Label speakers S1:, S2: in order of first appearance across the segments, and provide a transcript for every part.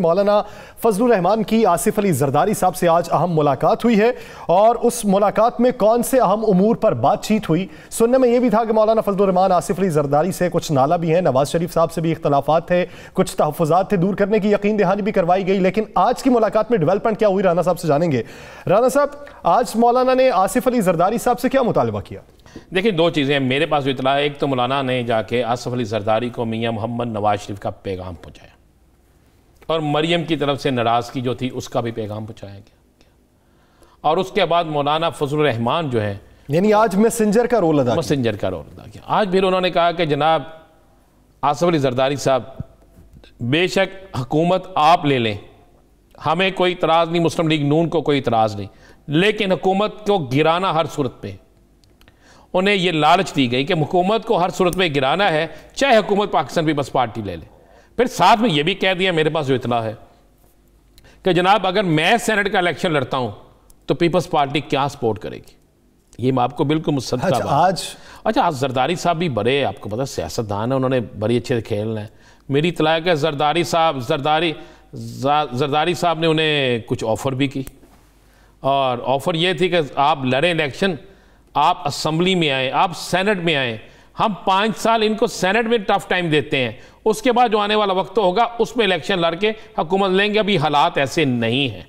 S1: मौलाना फजल रहमान की आसिफ अली जरदारी साहब से आज अहम मुलाकात हुई है और उस मुलाकात में कौन से अहम उमूर पर बातचीत हुई सुनने में यह भी था कि मौलाना फजल रहमान आसिफ अली जरदारी से कुछ नाला भी है नवाज शरीफ साहब से भी इख्तलाफा थे कुछ तहफात थे दूर करने की यकीन दहानी भी करवाई गई लेकिन आज की मुलाकात में डेवलपमेंट क्या हुई राना साहब से जानेंगे राना साहब आज मौलाना ने आसिफ अली जरदारी साहब से क्या मुतालबा किया
S2: देखिए दो चीज़ें मेरे पास जो इतला एक तो मौलाना ने जाके आसिफ अली जरदारी को मियाँ मोहम्मद नवाज शरीफ का पैगाम पहुँचाया और मरियम की तरफ से नाराज़गी जो थी उसका भी पैगाम पहुँचाया गया और उसके बाद मौलाना फजल रहमान जो है
S1: यानी आज मैसेंजर का रोल अदा मैसेंजर का रोल अदा
S2: किया आज फिर उन्होंने कहा कि जनाब आसफ अली जरदारी साहब बेशक हुकूमत आप ले लें हमें कोई इतराज़ नहीं मुस्लिम लीग नून को कोई इतराज़ नहीं लेकिन हुकूमत को गिराना हर सूरत पे उन्हें यह लालच दी गई कि हुकूमत को हर सूरत में गिराना है चाहे हुकूमत पाकिस्तान पीपल्स पार्टी ले ले फिर साथ में यह भी कह दिया मेरे पास जो इतना है कि जनाब अगर मैं सेनेट का इलेक्शन लड़ता हूं तो पीपल्स पार्टी क्या सपोर्ट करेगी ये मैं आपको बिल्कुल मुसद अच्छा, आज अच्छा आज जरदारी साहब भी बड़े आपको पता सियासतदान है उन्होंने बड़ी अच्छे से खेलना है मेरी इतला है जरदारी साहब जरदारी जरदारी साहब ने उन्हें कुछ ऑफ़र भी की और ऑफ़र ये थी कि आप लड़ें इलेक्शन आप असम्बली में आए आप सेनेट में आएँ हम पाँच साल इनको सेनेट में टफ टाइम देते हैं उसके बाद जो आने वाला वक्त होगा उसमें इलेक्शन लड़के हुकूमत लेंगे अभी हालात ऐसे नहीं हैं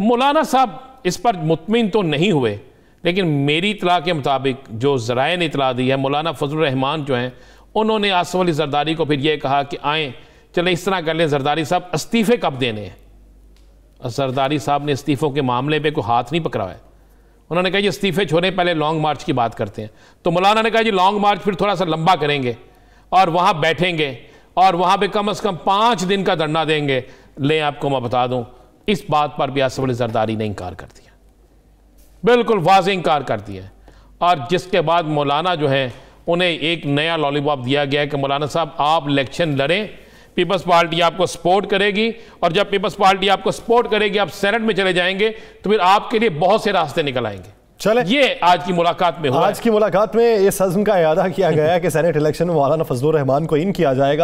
S2: मौलाना साहब इस पर मुतमिन तो नहीं हुए लेकिन मेरी इतला के मुताबिक जो ज़राए ने इतला दी है मौलाना फजलरहमान जो हैं उन्होंने आसफ अली जरदारी को फिर ये कहा कि आएँ चले इस तरह कर लें जरदारी साहब इस्तीफ़े कब देने हैं जरदारी साहब ने इस्तीफ़ों के मामले पर कोई हाथ नहीं पकड़ा है उन्होंने कहा जी इस्तीफे छोड़े पहले लॉन्ग मार्च की बात करते हैं तो मौलाना ने कहा जी लॉन्ग मार्च फिर थोड़ा सा लंबा करेंगे और वहाँ बैठेंगे और वहाँ पर कम अज कम पाँच दिन का धरना देंगे ले आपको मैं बता दूँ इस बात पर भी आसफली जरदारी ने इनकार कर दिया बिल्कुल वाज इनकार कर दिया और जिसके बाद मौलाना जो है उन्हें एक नया लॉलीपॉप दिया गया कि मौलाना साहब आप इलेक्शन लड़ें पीपल्स पार्टी आपको सपोर्ट करेगी और जब पीपल्स पार्टी आपको सपोर्ट करेगी आप सेनेट में चले जाएंगे तो फिर आपके लिए बहुत से रास्ते निकल आएंगे चले ये आज की मुलाकात में हुआ आज
S1: की मुलाकात में इस हजम का अदा किया गया कि सेनेट इलेक्शन में मौलाना फजलुर रहमान को इन किया जाएगा